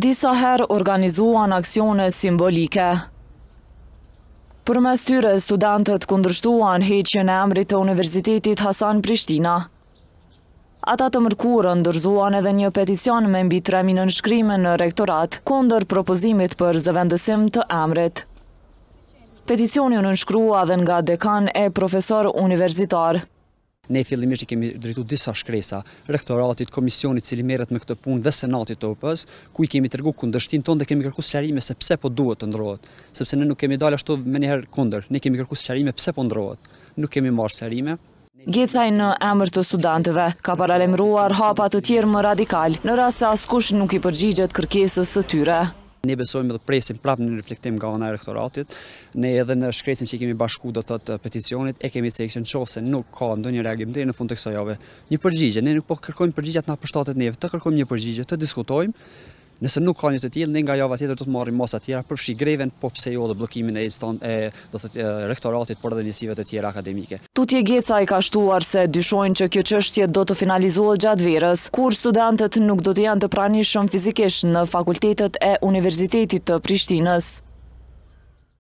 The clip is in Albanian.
disa her organizuan aksione simbolike. Për mes tyre, studentët kundrështuan heqjën e emrit të Universitetit Hasan Prishtina. Ata të mërkurën dërzuan edhe një peticion me mbi 3.000 në në rektorat kondër propozimit për zëvendësim të emrit. Peticionin në nënshkrua dhe nga dekan e profesor universitarë. Ne fillimisht i kemi drejtu disa shkresa, rektoratit, komisionit cili meret me këtë punë dhe senatit të upës, ku i kemi tërgu kundështin tonë dhe kemi kërku sëqarime se pse po duhet të ndrohet, sepse ne nuk kemi dalë ashtu me njëherë kunder, ne kemi kërku sëqarime pse po ndrohet, nuk kemi marë sëqarime. Gjecaj në emër të studentëve ka paralemruar hapat të tjerë më radikal në rrasa askush nuk i përgjigjet kërkesës së tyre. Ne besojmë dhe presim prapë në reflektim nga ona e rektoratit, ne edhe në shkresin që i kemi bashku do të të peticionit, e kemi cekë që në se nuk ka ndo një reagim dhe në fund të kësajove. Një përgjigje, ne nuk po kërkojmë përgjigjat nga përshtatet neve, të kërkojmë një përgjigje, të diskutojmë, Nëse nuk ka një të tjilë, në nga java tjetër të të marrim masa tjera për shigreven, po pse jo dhe blokimin e e rektoratit për dhe njësive të tjera akademike. Tutje Geca i ka shtuar se dyshojnë që kjo qështje do të finalizohet gjatë verës, kur studentët nuk do të janë të pranishëm fizikisht në fakultetet e Universitetit të Prishtinës.